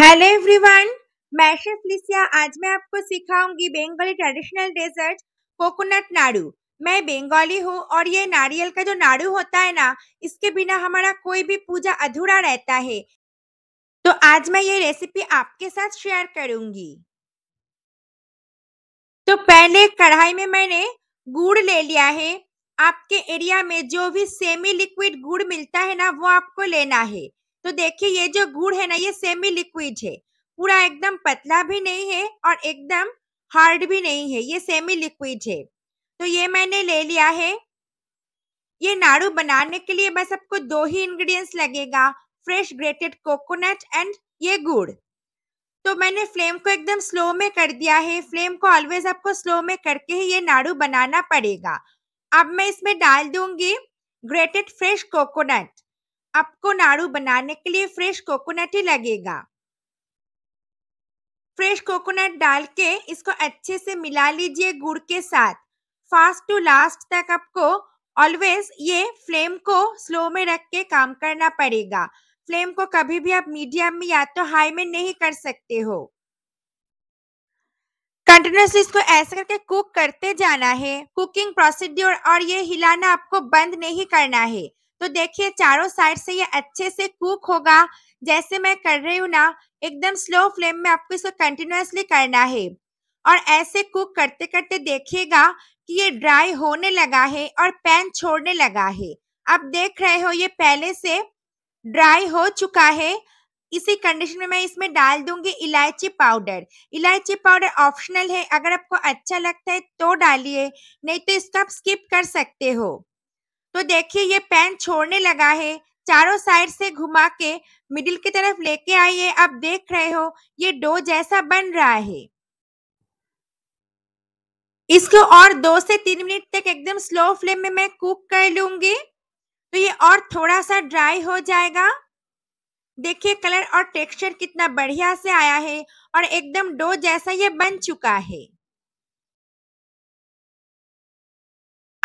hello everyone मैं chef लिसिया आज मैं आपको सिखाऊंगी बंगाली ट्रेडिशनल डेजर्ट कोकोनट नाड़ू मैं बेंगाली हूँ और ये नारियल का जो नाड़ू होता है ना इसके बिना हमारा कोई भी पूजा अधूरा रहता है तो आज मैं ये रेसिपी आपके साथ शेयर करूंगी तो पहले कढ़ाई में मैंने गुड़ ले लिया है आपके एरिया में जो भी सेमी लिक्विड गुड़ मिलता है ना वो आपको लेना है तो देखिए ये जो गुड़ है ना ये सेमी लिक्विड है पूरा एकदम पतला भी नहीं है और एकदम हार्ड भी नहीं है ये सेमी लिक्विड है तो ये मैंने ले लिया है ये नाड़ू बनाने के लिए बस आपको दो ही इंग्रेडिएंट्स लगेगा फ्रेश ग्रेटेड कोकोनट एंड ये गुड़ तो मैंने फ्लेम को एकदम स्लो में कर दिया है फ्लेम को ऑलवेज आपको स्लो में करके ही ये नाड़ू बनाना पड़ेगा अब मैं इसमें डाल दूंगी ग्रेटेड फ्रेश कोकोनट आपको नाड़ू बनाने के लिए फ्रेश कोकोनट ही लगेगा फ्रेश कोकोनट डाल के इसको अच्छे से मिला लीजिए गुड़ के साथ फास्ट टू लास्ट तक आपको ऑलवेज ये फ्लेम को स्लो में रख के काम करना पड़ेगा फ्लेम को कभी भी आप मीडियम में या तो हाई में नहीं कर सकते हो कंटिन्यूसली इसको ऐसे करके कुक करते जाना है कुकिंग प्रोसीड्योर और ये हिलाना आपको बंद नहीं करना है तो देखिए चारों साइड से ये अच्छे से कुक होगा जैसे मैं कर रही हूँ ना एकदम स्लो फ्लेम में आपको इसको कंटिन्यूसली करना है और ऐसे कुक करते करते देखिएगा कि ये ड्राई होने लगा है और पैन छोड़ने लगा है आप देख रहे हो ये पहले से ड्राई हो चुका है इसी कंडीशन में मैं इसमें डाल दूंगी इलायची पाउडर इलायची पाउडर ऑप्शनल है अगर आपको अच्छा लगता है तो डालिए नहीं तो इसको आप स्किप कर सकते हो तो देखिए ये पैन छोड़ने लगा है चारों साइड से घुमा के मिडिल की तरफ लेके आइए आप देख रहे हो ये डो जैसा बन रहा है इसको और दो से तीन मिनट तक एकदम स्लो फ्लेम में मैं कुक कर लूंगी तो ये और थोड़ा सा ड्राई हो जाएगा देखिए कलर और टेक्सचर कितना बढ़िया से आया है और एकदम डो जैसा ये बन चुका है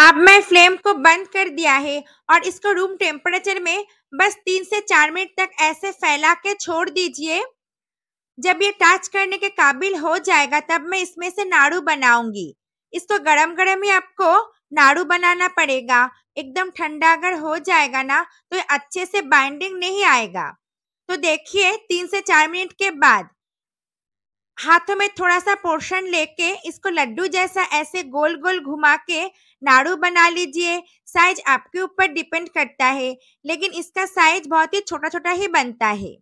अब मैं फ्लेम को बंद कर दिया है और इसको रूम टेम्परेचर में बस तीन से चार मिनट तक ऐसे फैला के छोड़ दीजिए जब ये टच करने के काबिल हो जाएगा तब मैं इसमें से नाड़ू बनाऊंगी इसको गरम गरम ही आपको नाड़ू बनाना पड़ेगा एकदम ठंडा अगर हो जाएगा ना तो अच्छे से बाइंडिंग नहीं आएगा तो देखिए तीन से चार मिनट के बाद हाथों में थोड़ा सा पोर्शन लेके इसको लड्डू जैसा ऐसे गोल गोल घुमा के नाड़ू बना लीजिए साइज आपके ऊपर डिपेंड करता है लेकिन इसका साइज बहुत ही छोटा छोटा ही बनता है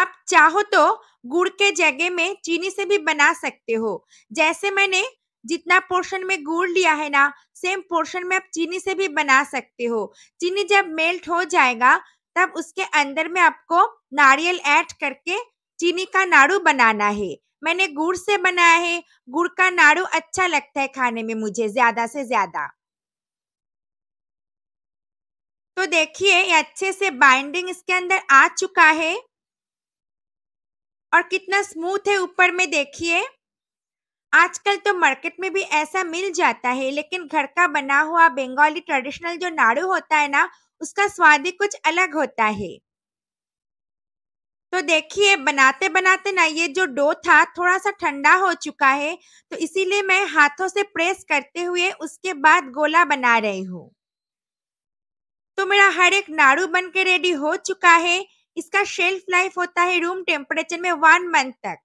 आप चाहो तो गुड़ के जगह में चीनी से भी बना सकते हो जैसे मैंने जितना पोर्शन में गुड़ लिया है ना सेम पोर्शन में आप चीनी से भी बना सकते हो चीनी जब मेल्ट हो जाएगा तब उसके अंदर में आपको नारियल ऐड करके चीनी का नाड़ू बनाना है मैंने गुड़ से बनाया है गुड़ का नाड़ू अच्छा लगता है खाने में मुझे ज्यादा से ज्यादा तो देखिए ये अच्छे से बाइंडिंग इसके अंदर आ चुका है और कितना स्मूथ है ऊपर में देखिए आजकल तो मार्केट में भी ऐसा मिल जाता है लेकिन घर का बना हुआ बंगाली ट्रेडिशनल जो नाड़ू होता है ना उसका स्वाद ही कुछ अलग होता है तो देखिए बनाते बनाते ना ये जो डो था थोड़ा सा ठंडा हो चुका है तो इसीलिए मैं हाथों से प्रेस करते हुए उसके बाद गोला बना रही हूँ तो मेरा हर एक नाड़ू बन के रेडी हो चुका है इसका शेल्फ लाइफ होता है रूम टेम्परेचर में वन मंथ तक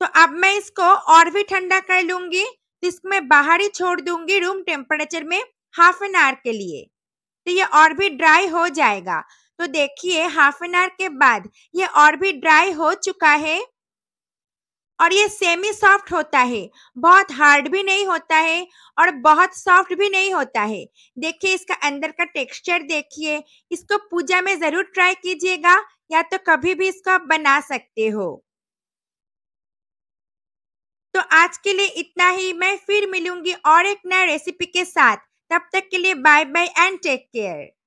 तो अब मैं इसको और भी ठंडा कर लूंगी तो इसको मैं बाहर ही छोड़ दूंगी रूम टेम्परेचर में हाफ एन आवर के लिए तो ये और भी ड्राई हो जाएगा तो देखिए हाफ एन आवर के बाद ये और भी ड्राई हो चुका है और ये सेमी सॉफ्ट होता है बहुत हार्ड भी नहीं होता है और बहुत सॉफ्ट भी नहीं होता है देखिए इसका अंदर का टेक्सचर देखिए इसको पूजा में ज़रूर ट्राई कीजिएगा या तो कभी भी इसको आप बना सकते हो तो आज के लिए इतना ही मैं फिर मिलूंगी और एक नया रेसिपी के साथ तब तक के लिए bye bye and take care